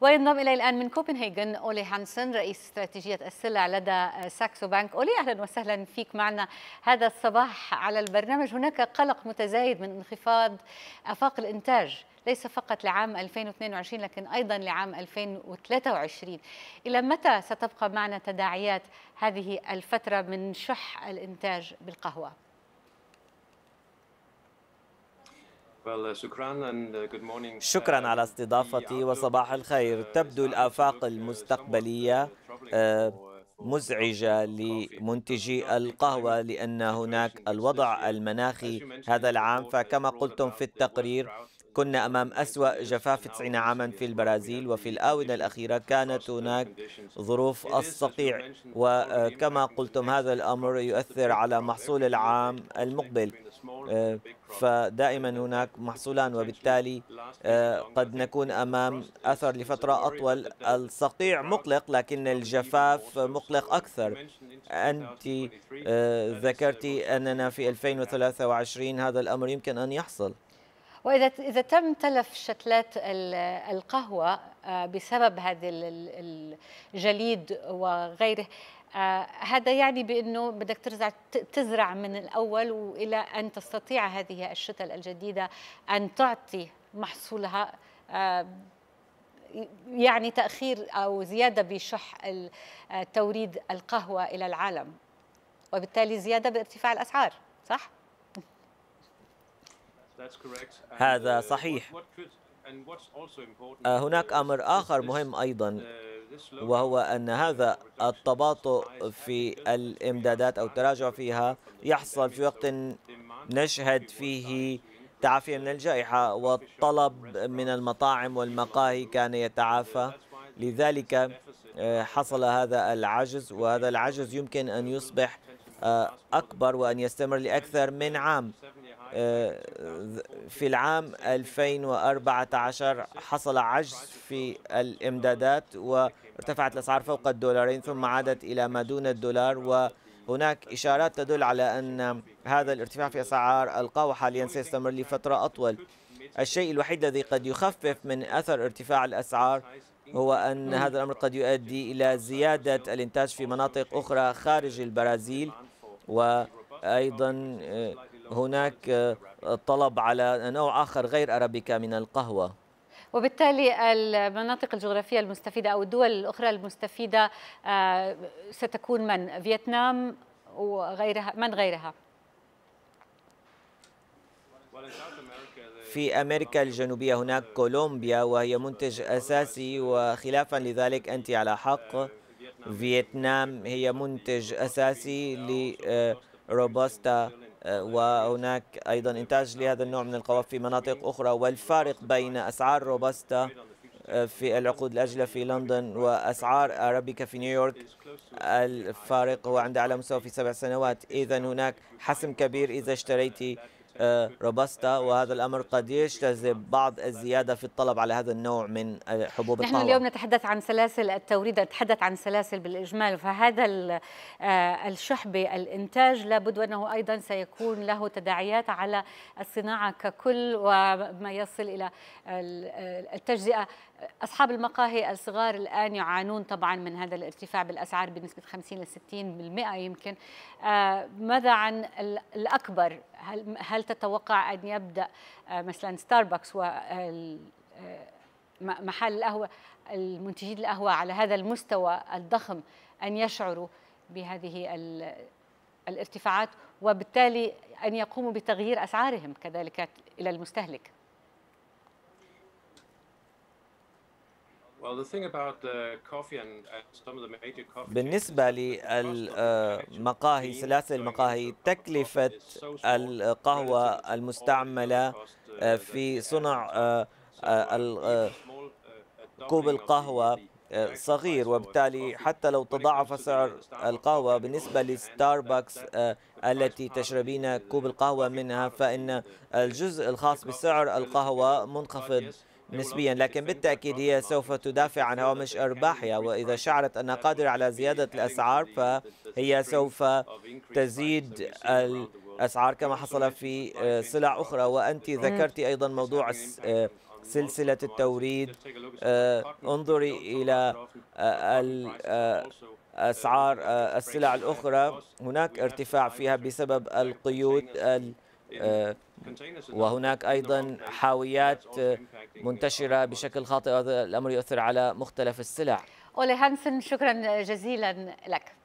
وينضم الي الان من كوبنهاجن اولي هانسن رئيس استراتيجيه السلع لدى ساكسو بانك اولي اهلا وسهلا فيك معنا هذا الصباح على البرنامج هناك قلق متزايد من انخفاض افاق الانتاج ليس فقط لعام 2022 لكن ايضا لعام 2023 الى متى ستبقى معنا تداعيات هذه الفتره من شح الانتاج بالقهوه Uh, uh, uh, شكرا على استضافتي وصباح الخير تبدو الآفاق المستقبلية مزعجة لمنتجي القهوة لأن هناك الوضع المناخي هذا العام فكما قلتم في التقرير كنا أمام أسوأ جفاف 90 عاما في البرازيل وفي الآونة الأخيرة كانت هناك ظروف الصقيع وكما قلتم هذا الأمر يؤثر على محصول العام المقبل آه، فدائما هناك محصولان وبالتالي آه، قد نكون أمام أثر لفترة أطول الصقيع مقلق لكن الجفاف مقلق أكثر أنت آه، ذكرت أننا في 2023 هذا الأمر يمكن أن يحصل واذا اذا تم تلف شتلات القهوه آه، بسبب هذا الجليد وغيره آه، هذا يعني بانه بدك ترجع تزرع من الاول والى ان تستطيع هذه الشتل الجديده ان تعطي محصولها آه، يعني تاخير او زياده بشح توريد القهوه الى العالم وبالتالي زياده بارتفاع الاسعار صح هذا uh, صحيح آه، هناك أمر آخر مهم أيضا uh, وهو أن هذا التباطؤ في الإمدادات أو التراجع فيها يحصل في وقت نشهد فيه تعافي من الجائحة والطلب من المطاعم والمقاهي كان يتعافى لذلك آه، حصل هذا العجز وهذا العجز يمكن أن يصبح آه، أكبر وأن يستمر لأكثر من عام آه، في العام 2014 حصل عجز في الإمدادات وارتفعت الأسعار فوق الدولارين ثم عادت إلى ما دون الدولار وهناك إشارات تدل على أن هذا الارتفاع في أسعار القهوة حاليا سيستمر لفترة أطول الشيء الوحيد الذي قد يخفف من أثر ارتفاع الأسعار هو أن هذا الأمر قد يؤدي إلى زيادة الإنتاج في مناطق أخرى خارج البرازيل وأيضا آه، هناك آه، طلب على نوع آخر غير أرابيكا من القهوة وبالتالي المناطق الجغرافية المستفيدة أو الدول الأخرى المستفيدة آه، ستكون من فيتنام وغيرها من غيرها في أمريكا الجنوبية هناك كولومبيا وهي منتج أساسي وخلافا لذلك أنت على حق فيتنام هي منتج أساسي لروبوستا آه، وهناك أيضا إنتاج لهذا النوع من القوافل في مناطق أخرى والفارق بين أسعار روبستا آه، في العقود الأجلة في لندن وأسعار أرابيكا في نيويورك الفارق هو عند أعلى مستوى في سبع سنوات إذا هناك حسم كبير إذا اشتريت روبستا آه، وهذا الأمر قد يجتذب بعض الزيادة في الطلب على هذا النوع من آه، حبوب الطاوة نحن اليوم نتحدث عن سلاسل التوريد نتحدث عن سلاسل بالإجمال فهذا آه، الشحب الانتاج لابد أنه أيضا سيكون له تداعيات على الصناعة ككل وما يصل إلى التجزئة أصحاب المقاهي الصغار الآن يعانون طبعا من هذا الارتفاع بالأسعار بنسبة 50 ل 60% يمكن ماذا عن الأكبر هل هل تتوقع ان يبدا آه، مثلا ستاربكس ومحل آه، آه، القهوه المنتجين القهوه على هذا المستوى الضخم ان يشعروا بهذه الارتفاعات وبالتالي ان يقوموا بتغيير اسعارهم كذلك الى المستهلك Uh, بالنسبة للمقاهي سلاسل المقاهي تكلفة القهوة المستعملة uh, uh, في صنع كوب القهوة صغير وبالتالي حتى لو تضاعف سعر القهوة بالنسبة لستاربكس التي تشربين كوب القهوة منها فإن الجزء الخاص بسعر القهوة منخفض نسبيا لكن بالتأكيد هي سوف تدافع عن هوامش أرباحها وإذا شعرت أنها قادرة على زيادة الأسعار فهي سوف تزيد الأسعار كما حصل في سلع آه، أخرى وأنت ذكرت أيضا موضوع آه، سلسلة التوريد انظري إلى آه، uh, أسعار السلع الأخرى هناك ارتفاع فيها بسبب القيود إيه، آه، وهناك أيضا حاويات آه، منتشرة بشكل خاطئ وهذا الأمر يؤثر على مختلف السلع أولي هانسن شكرا جزيلا لك